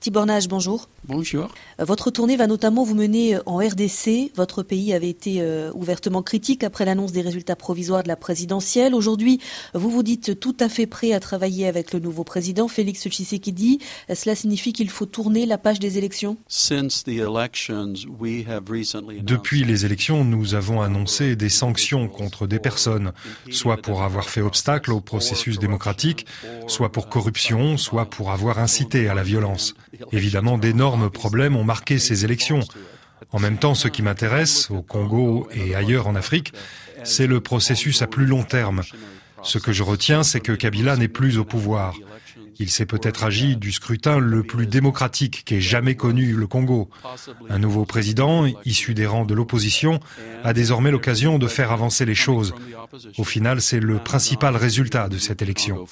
Tibornage, bonjour. Bonjour. Euh, votre tournée va notamment vous mener euh, en RDC. Votre pays avait été euh, ouvertement critique après l'annonce des résultats provisoires de la présidentielle. Aujourd'hui, vous vous dites tout à fait prêt à travailler avec le nouveau président, Félix Tshisekedi. Cela signifie qu'il faut tourner la page des élections Depuis les élections, nous avons annoncé des sanctions contre des personnes, soit pour avoir fait obstacle au processus démocratique, soit pour corruption, soit pour avoir incité à la violence. Évidemment, d'énormes problèmes ont marqué ces élections. En même temps, ce qui m'intéresse, au Congo et ailleurs en Afrique, c'est le processus à plus long terme. Ce que je retiens, c'est que Kabila n'est plus au pouvoir. Il s'est peut-être agi du scrutin le plus démocratique qu'ait jamais connu le Congo. Un nouveau président, issu des rangs de l'opposition, a désormais l'occasion de faire avancer les choses. Au final, c'est le principal résultat de cette élection.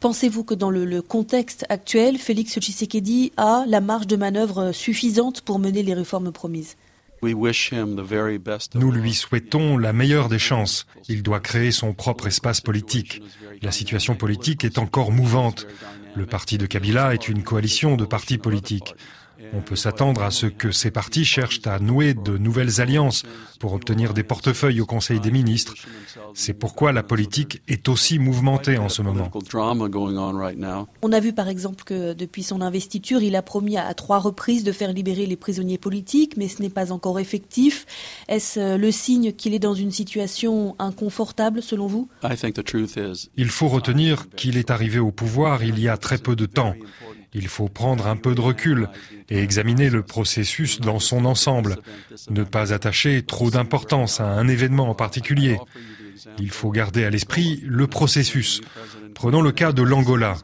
Pensez-vous que dans le, contexte actuel, Félix Tshisekedi a la marge de manœuvre suffisante pour mener les réformes promises nous lui souhaitons la meilleure des chances. Il doit créer son propre espace politique. La situation politique est encore mouvante. Le parti de Kabila est une coalition de partis politiques. On peut s'attendre à ce que ces partis cherchent à nouer de nouvelles alliances pour obtenir des portefeuilles au Conseil des ministres. C'est pourquoi la politique est aussi mouvementée en ce moment. On a vu par exemple que depuis son investiture, il a promis à trois reprises de faire libérer les prisonniers politiques, mais ce n'est pas encore effectif. Est-ce euh, le signe qu'il est dans une situation inconfortable selon vous Il faut retenir qu'il est arrivé au pouvoir il y a très peu de temps. Il faut prendre un peu de recul et examiner le processus dans son ensemble, ne pas attacher trop d'importance à un événement en particulier. Il faut garder à l'esprit le processus. Prenons le cas de l'Angola.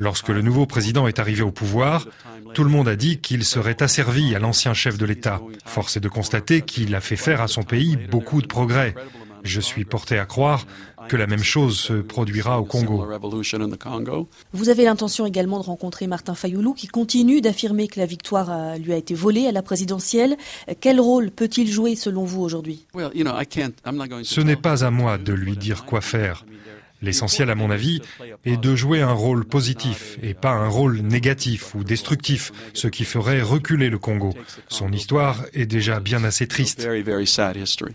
Lorsque le nouveau président est arrivé au pouvoir, tout le monde a dit qu'il serait asservi à l'ancien chef de l'État. Force est de constater qu'il a fait faire à son pays beaucoup de progrès. Je suis porté à croire que la même chose se produira au Congo. Vous avez l'intention également de rencontrer Martin Fayoulou qui continue d'affirmer que la victoire euh, lui a été volée à la présidentielle. Quel rôle peut-il jouer selon vous aujourd'hui Ce n'est pas à moi de lui dire quoi faire. L'essentiel, à mon avis, est de jouer un rôle positif et pas un rôle négatif ou destructif, ce qui ferait reculer le Congo. Son histoire est déjà bien assez triste.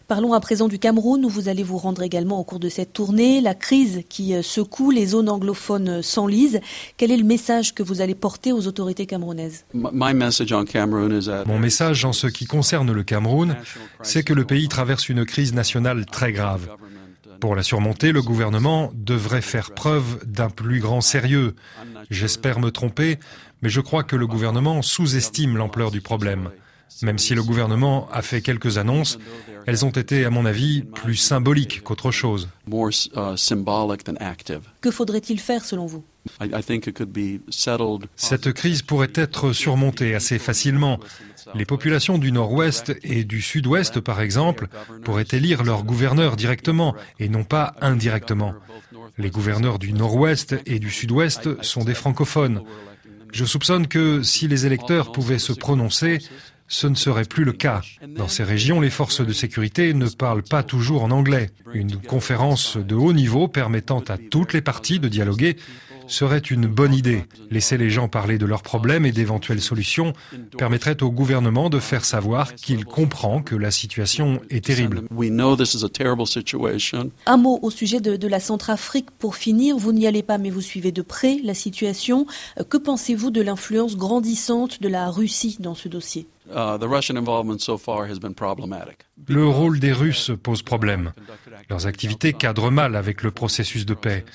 Parlons à présent du Cameroun, où vous allez vous rendre également au cours de cette tournée. La crise qui euh, secoue les zones anglophones euh, s'enlise. Quel est le message que vous allez porter aux autorités camerounaises Mon message en ce qui concerne le Cameroun, c'est que le pays traverse une crise nationale très grave. Pour la surmonter, le gouvernement devrait faire preuve d'un plus grand sérieux. J'espère me tromper, mais je crois que le gouvernement sous-estime l'ampleur du problème. Même si le gouvernement a fait quelques annonces, elles ont été, à mon avis, plus symboliques qu'autre chose. Uh, que faudrait-il faire selon vous cette crise pourrait être surmontée assez facilement. Les populations du Nord-Ouest et du Sud-Ouest, par exemple, pourraient élire leurs gouverneurs directement et non pas indirectement. Les gouverneurs du Nord-Ouest et du Sud-Ouest sont des francophones. Je soupçonne que si les électeurs pouvaient se prononcer, ce ne serait plus le cas. Dans ces régions, les forces de sécurité ne parlent pas toujours en anglais. Une conférence de haut niveau permettant à toutes les parties de dialoguer serait une bonne idée. Laisser les gens parler de leurs problèmes et d'éventuelles solutions permettrait au gouvernement de faire savoir qu'il comprend que la situation est terrible. Un mot au sujet de, la Centrafrique pour finir. Vous n'y allez pas, mais vous suivez de près la situation. Euh, que pensez-vous de l'influence grandissante de la Russie dans ce dossier Uh, le rôle des Russes pose problème. Leurs activités cadrent mal avec le processus de paix.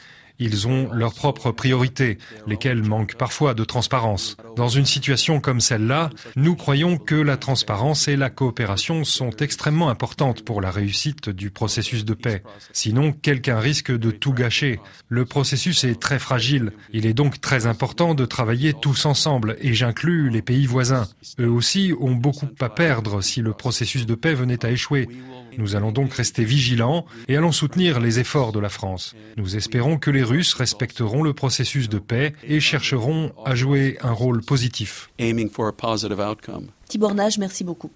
Ils ont leurs propres priorités, lesquelles manquent parfois de transparence. Dans une situation comme celle-là, nous croyons que la transparence et la coopération sont extrêmement importantes pour la réussite du processus de paix. Sinon, quelqu'un risque de tout gâcher. Le processus est très fragile. Il est donc très important de travailler tous ensemble, et j'inclus les pays voisins. Eux aussi ont beaucoup à perdre si le processus de paix venait à échouer. Nous allons donc rester vigilants et allons soutenir les efforts de la France. Nous espérons que les Russes respecteront le processus de paix et chercheront à jouer un rôle positif. Tibornage, merci beaucoup.